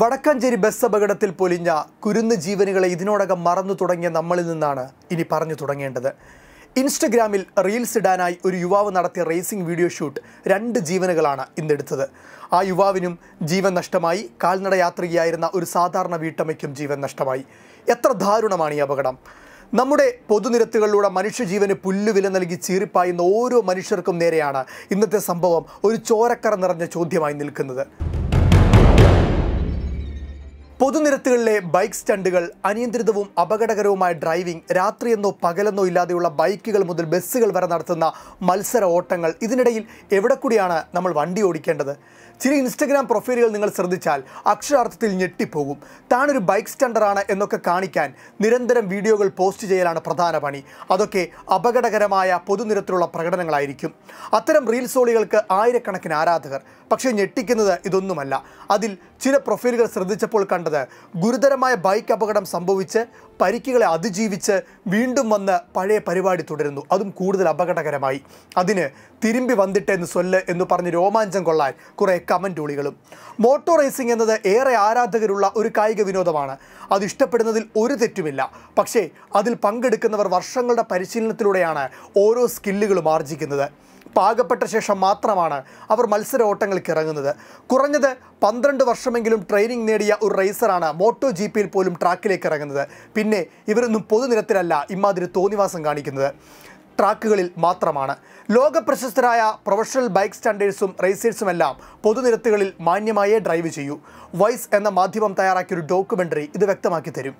Vadakkanchery bus അപകടത്തിൽ പൊലിഞ്ഞ കുരുന്ന് ജീവനുകളെ ഇതിനോടകം മറന്നു തുടങ്ങിയ നമ്മളിൽ നിന്നാണ് ഇനി പറഞ്ഞു തുടങ്ങേണ്ടത് ഇൻസ്റ്റഗ്രാമിൽ റീൽസ് ഇടാനായി ഒരു യുവാവ് നടത്തിയ റേസിംഗ് വീഡിയോ ഷൂട്ട് രണ്ട് ജീവനുകളാണ് ഇന്നെടുത്തത് ആ യുവാവിനും ജീവൻ നഷ്ടമായി കാൽനട യാത്രികയായിരുന്ന ഒരു സാധാരണ വീട്ടമ്മയ്ക്കും ജീവൻ നഷ്ടമായി എത്ര ദാരുണമാണ് ഈ അപകടം നമ്മുടെ പൊതുനിരത്തുകളിലൂടെ മനുഷ്യജീവന് പുല്ലുവില നൽകി ചീറിപ്പായുന്ന ഓരോ മനുഷ്യർക്കും നേരെയാണ് ഇന്നത്തെ സംഭവം ഒരു ചോരക്കറ നിറഞ്ഞ ചോദ്യമായി നിൽക്കുന്നത് പൊതുനിരത്തുകളിലെ ബൈക്ക് സ്റ്റണ്ടുകൾ അനിയന്ത്രിതവും അപകടകരവുമായ ഡ്രൈവിംഗ് രാത്രിയെന്നോ പകലെന്നോ ഇല്ലാതെയുള്ള ബൈക്കുകൾ മുതൽ ബസ്സുകൾ വരെ നടത്തുന്ന മത്സര ഓട്ടങ്ങൾ ഇതിനിടയിൽ എവിടെ കൂടിയാണ് നമ്മൾ വണ്ടി ഓടിക്കേണ്ടത് ചില ഇൻസ്റ്റഗ്രാം പ്രൊഫൈലുകൾ നിങ്ങൾ ശ്രദ്ധിച്ചാൽ അക്ഷരാർത്ഥത്തിൽ ഞെട്ടിപ്പോകും താനൊരു ബൈക്ക് സ്റ്റണ്ടറാണ് എന്നൊക്കെ കാണിക്കാൻ നിരന്തരം വീഡിയോകൾ പോസ്റ്റ് ചെയ്യലാണ് പ്രധാന പണി അതൊക്കെ അപകടകരമായ പൊതുനിരത്തിലുള്ള പ്രകടനങ്ങളായിരിക്കും അത്തരം റീൽസ് ഓളികൾക്ക് ആയിരക്കണക്കിന് ആരാധകർ പക്ഷേ ഞെട്ടിക്കുന്നത് ഇതൊന്നുമല്ല അതിൽ ചില പ്രൊഫൈലുകൾ ശ്രദ്ധിച്ചപ്പോൾ കണ്ട കണ്ടത് ഗുരുതരമായ ബൈക്ക് അപകടം സംഭവിച്ച് പരിക്കുകളെ അതിജീവിച്ച് വീണ്ടും വന്ന് പഴയ പരിപാടി തുടരുന്നു അതും കൂടുതൽ അപകടകരമായി അതിന് തിരുമ്പി വന്നിട്ടെന്ന് സൊല്ല് എന്ന് പറഞ്ഞ് രോമാഞ്ചം കൊള്ളാൻ കുറേ കമൻറ്റ് ഒളികളും മോട്ടോർ റേസിംഗ് എന്നത് ഏറെ ആരാധകരുള്ള ഒരു കായിക വിനോദമാണ് അത് ഇഷ്ടപ്പെടുന്നതിൽ ഒരു തെറ്റുമില്ല പക്ഷേ അതിൽ പങ്കെടുക്കുന്നവർ വർഷങ്ങളുടെ പരിശീലനത്തിലൂടെയാണ് ഓരോ സ്കില്ലുകളും ആർജിക്കുന്നത് പാകപ്പെട്ട ശേഷം മാത്രമാണ് അവർ മത്സര ഓട്ടങ്ങൾക്ക് ഇറങ്ങുന്നത് കുറഞ്ഞത് പന്ത്രണ്ട് വർഷമെങ്കിലും ട്രെയിനിങ് നേടിയ ഒരു റേസറാണ് മോട്ടോ ജി പിയിൽ പോലും ട്രാക്കിലേക്ക് ഇറങ്ങുന്നത് പിന്നെ ഇവരൊന്നും പൊതുനിരത്തിലല്ല ഇമാതിരി തോന്നിവാസം കാണിക്കുന്നത് ട്രാക്കുകളിൽ മാത്രമാണ് ലോക പ്രശസ്തരായ പ്രൊഫഷണൽ ബൈക്ക് സ്റ്റാൻഡേഴ്സും റേസേഴ്സുമെല്ലാം പൊതുനിരത്തുകളിൽ മാന്യമായേ ഡ്രൈവ് ചെയ്യൂ വൈസ് എന്ന മാധ്യമം തയ്യാറാക്കിയ ഒരു ഡോക്യുമെൻ്ററി ഇത് വ്യക്തമാക്കി തരും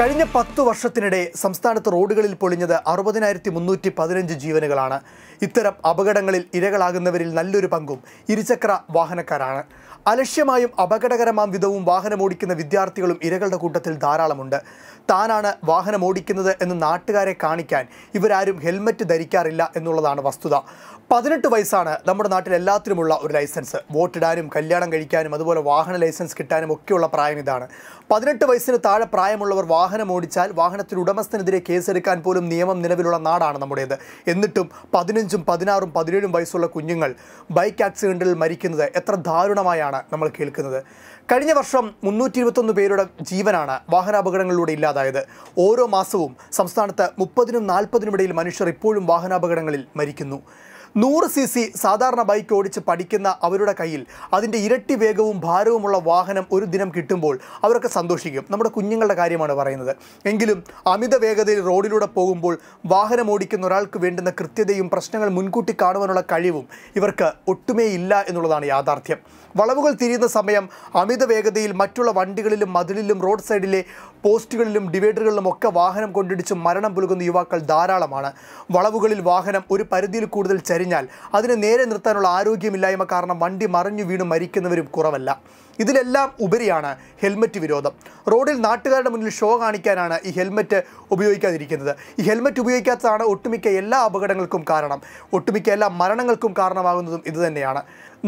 കഴിഞ്ഞ പത്ത് വർഷത്തിനിടെ സംസ്ഥാനത്ത് റോഡുകളിൽ പൊളിഞ്ഞത് അറുപതിനായിരത്തി മുന്നൂറ്റി പതിനഞ്ച് ജീവനുകളാണ് ഇത്തരം അപകടങ്ങളിൽ ഇരകളാകുന്നവരിൽ നല്ലൊരു പങ്കും ഇരുചക്ര വാഹനക്കാരാണ് അലക്ഷ്യമായും അപകടകരമാം വിധവും വാഹനമോടിക്കുന്ന വിദ്യാർത്ഥികളും ഇരകളുടെ കൂട്ടത്തിൽ ധാരാളമുണ്ട് താനാണ് വാഹനമോടിക്കുന്നത് എന്ന് നാട്ടുകാരെ കാണിക്കാൻ ഇവരാരും ഹെൽമറ്റ് ധരിക്കാറില്ല എന്നുള്ളതാണ് വസ്തുത പതിനെട്ട് വയസ്സാണ് നമ്മുടെ നാട്ടിൽ എല്ലാത്തിനുമുള്ള ഒരു ലൈസൻസ് വോട്ടിടാനും കല്യാണം കഴിക്കാനും അതുപോലെ വാഹന ലൈസൻസ് കിട്ടാനും ഒക്കെയുള്ള പ്രായം ഇതാണ് പതിനെട്ട് വയസ്സിന് താഴെ പ്രായമുള്ളവർ വാഹനം ഓടിച്ചാൽ വാഹനത്തിൽ ഉടമസ്ഥനെതിരെ കേസെടുക്കാൻ പോലും നിയമം നിലവിലുള്ള നാടാണ് നമ്മുടേത് എന്നിട്ടും പതിനഞ്ചും പതിനാറും പതിനേഴും വയസ്സുള്ള കുഞ്ഞുങ്ങൾ ബൈക്ക് ആക്സിഡൻറ്റിൽ മരിക്കുന്നത് എത്ര ദാരുണമായാണ് നമ്മൾ കേൾക്കുന്നത് കഴിഞ്ഞ വർഷം മുന്നൂറ്റി ഇരുപത്തൊന്ന് പേരുടെ ജീവനാണ് വാഹനാപകടങ്ങളിലൂടെ ഇല്ലാതായത് ഓരോ മാസവും സംസ്ഥാനത്ത് മുപ്പതിനും നാൽപ്പതിനും ഇടയിൽ മനുഷ്യർ ഇപ്പോഴും വാഹനാപകടങ്ങളിൽ മരിക്കുന്നു നൂറ് സി സി സാധാരണ ബൈക്ക് ഓടിച്ച് പഠിക്കുന്ന അവരുടെ കയ്യിൽ അതിൻ്റെ ഇരട്ടി വേഗവും ഭാരവുമുള്ള വാഹനം ഒരു ദിനം കിട്ടുമ്പോൾ അവരൊക്കെ സന്തോഷിക്കും നമ്മുടെ കുഞ്ഞുങ്ങളുടെ കാര്യമാണ് പറയുന്നത് എങ്കിലും അമിത വേഗതയിൽ റോഡിലൂടെ പോകുമ്പോൾ വാഹനം ഓടിക്കുന്ന ഒരാൾക്ക് വേണ്ടുന്ന കൃത്യതയും പ്രശ്നങ്ങൾ മുൻകൂട്ടി കാണുവാനുള്ള കഴിവും ഇവർക്ക് ഒട്ടുമേ ഇല്ല എന്നുള്ളതാണ് യാഥാർത്ഥ്യം വളവുകൾ തിരിയുന്ന സമയം അമിത വേഗതയിൽ മറ്റുള്ള വണ്ടികളിലും മതിലിലും റോഡ് സൈഡിലെ പോസ്റ്റുകളിലും ഡിവൈഡറുകളിലും ഒക്കെ വാഹനം കൊണ്ടിടിച്ച് മരണം പുലുകുന്ന യുവാക്കൾ ധാരാളമാണ് വളവുകളിൽ വാഹനം ഒരു പരിധിയിൽ കൂടുതൽ ചരി കരിഞ്ഞാൽ അതിനെ നേരെ നിർത്താനുള്ള ആരോഗ്യമില്ലായ്മ കാരണം വണ്ടി മറിഞ്ഞു വീണ് മരിക്കുന്നവരും കുറവല്ല ഇതിലെല്ലാം ഉപരിയാണ് ഹെൽമറ്റ് വിരോധം റോഡിൽ നാട്ടുകാരുടെ മുന്നിൽ ഷോ കാണിക്കാനാണ് ഈ ഹെൽമറ്റ് ഉപയോഗിക്കാതിരിക്കുന്നത് ഈ ഹെൽമറ്റ് ഉപയോഗിക്കാത്തതാണ് ഒട്ടുമിക്ക എല്ലാ അപകടങ്ങൾക്കും കാരണം ഒട്ടുമിക്ക എല്ലാ മരണങ്ങൾക്കും കാരണമാകുന്നതും ഇതുതന്നെയാണ്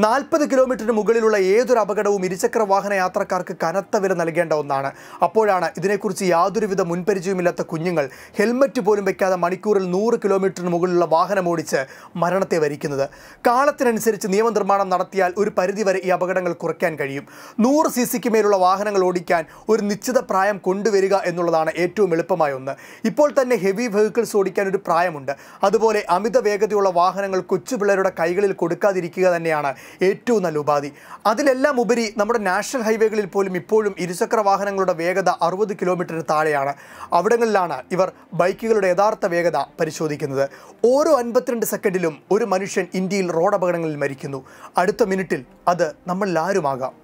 നാൽപ്പത് കിലോമീറ്ററിന് മുകളിലുള്ള ഏതൊരു അപകടവും ഇരുചക്ര വാഹന യാത്രക്കാർക്ക് കനത്ത വില നൽകേണ്ട ഒന്നാണ് അപ്പോഴാണ് ഇതിനെക്കുറിച്ച് യാതൊരുവിധ മുൻപരിചയമില്ലാത്ത കുഞ്ഞുങ്ങൾ ഹെൽമറ്റ് പോലും വെക്കാതെ മണിക്കൂറിൽ നൂറ് കിലോമീറ്ററിന് മുകളിലുള്ള വാഹനം ഓടിച്ച് മരണത്തെ വരിക്കുന്നത് കാലത്തിനനുസരിച്ച് നിയമനിർമ്മാണം നടത്തിയാൽ ഒരു പരിധിവരെ ഈ അപകടങ്ങൾ കുറയ്ക്കാൻ കഴിയും നൂറ് സി സിക്ക് മേലുള്ള വാഹനങ്ങൾ ഓടിക്കാൻ ഒരു നിശ്ചിത പ്രായം കൊണ്ടുവരിക എന്നുള്ളതാണ് ഏറ്റവും എളുപ്പമായ ഒന്ന് ഇപ്പോൾ തന്നെ ഹെവി വെഹിക്കിൾസ് ഓടിക്കാൻ ഒരു പ്രായമുണ്ട് അതുപോലെ അമിത വേഗതയുള്ള വാഹനങ്ങൾ കൊച്ചുപിള്ളേരുടെ കൈകളിൽ കൊടുക്കാതിരിക്കുക തന്നെയാണ് ഏറ്റവും നല്ല ഉപാധി അതിലെല്ലാം ഉപരി നമ്മുടെ നാഷണൽ ഹൈവേകളിൽ പോലും ഇപ്പോഴും ഇരുചക്ര വാഹനങ്ങളുടെ വേഗത അറുപത് കിലോമീറ്ററിന് താഴെയാണ് അവിടങ്ങളിലാണ് ഇവർ ബൈക്കുകളുടെ യഥാർത്ഥ വേഗത പരിശോധിക്കുന്നത് ഓരോ അൻപത്തിരണ്ട് സെക്കൻഡിലും ഒരു മനുഷ്യൻ ഇന്ത്യയിൽ റോഡ് അപകടങ്ങളിൽ മരിക്കുന്നു അടുത്ത മിനിറ്റിൽ അത് നമ്മളിലാരുമാകാം